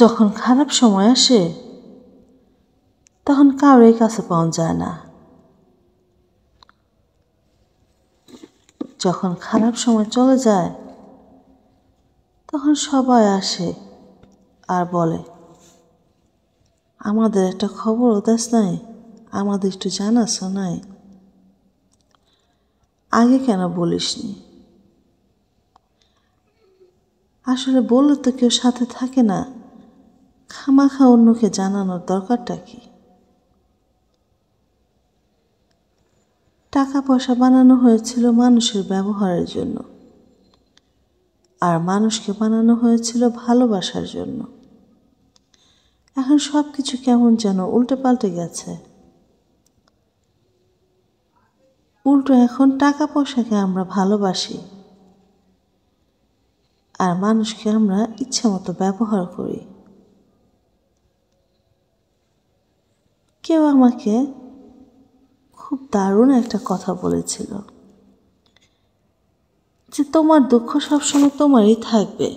যখন খারাপ সময় আসে তখন কাউরের কাছে পাওয়া যায় না যখন খারাপ সময় চলে যায় তখন সবাই আসে আর বলে আমাদের একটা খবর উদাস নাই আমাদের একটু জানাস নাই আগে কেন বলিসনি আসলে বললে তো কেউ সাথে থাকে না খামাখা অন্যকে জানানোর দরকারটা কি টাকা পয়সা বানানো হয়েছিল মানুষের ব্যবহারের জন্য আর মানুষকে বানানো হয়েছিল ভালোবাসার জন্য এখন সব কিছু কেমন যেন উল্টে পাল্টে গেছে উল্টো এখন টাকা পয়সাকে আমরা ভালোবাসি আর মানুষকে আমরা ইচ্ছা মতো ব্যবহার করি কেউ আমাকে খুব দারুণ একটা কথা বলেছিল যে তোমার দুঃখ সবসময় তোমারই থাকবে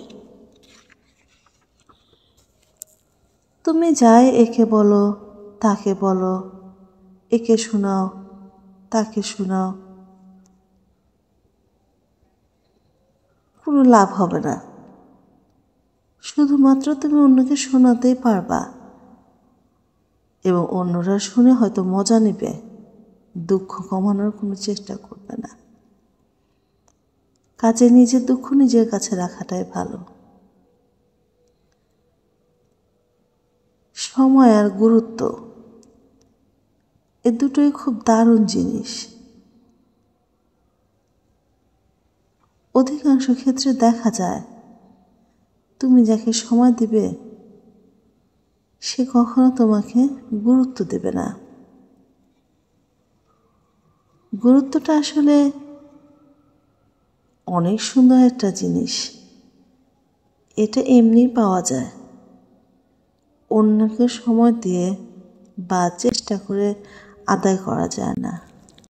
তুমি যাই একে বলো তাকে বলো একে শোনাও তাকে শোনাও কোনো লাভ হবে না শুধুমাত্র তুমি অন্যকে শোনাতেই পারবা এবং অন্যরা শুনে হয়তো মজা নেবে দুঃখ কমানোর কোনো চেষ্টা করবে না কাজে নিজের দুঃখ নিজের কাছে রাখাটাই ভালো সময় আর গুরুত্ব এ দুটোই খুব দারুণ জিনিস অধিকাংশ ক্ষেত্রে দেখা যায় তুমি যাকে সময় দিবে সে কখনো তোমাকে গুরুত্ব দেবে না গুরুত্বটা আসলে অনেক সুন্দর একটা জিনিস এটা এমনি পাওয়া যায় অন্যকে সময় দিয়ে বা চেষ্টা করে আদায় করা যায় না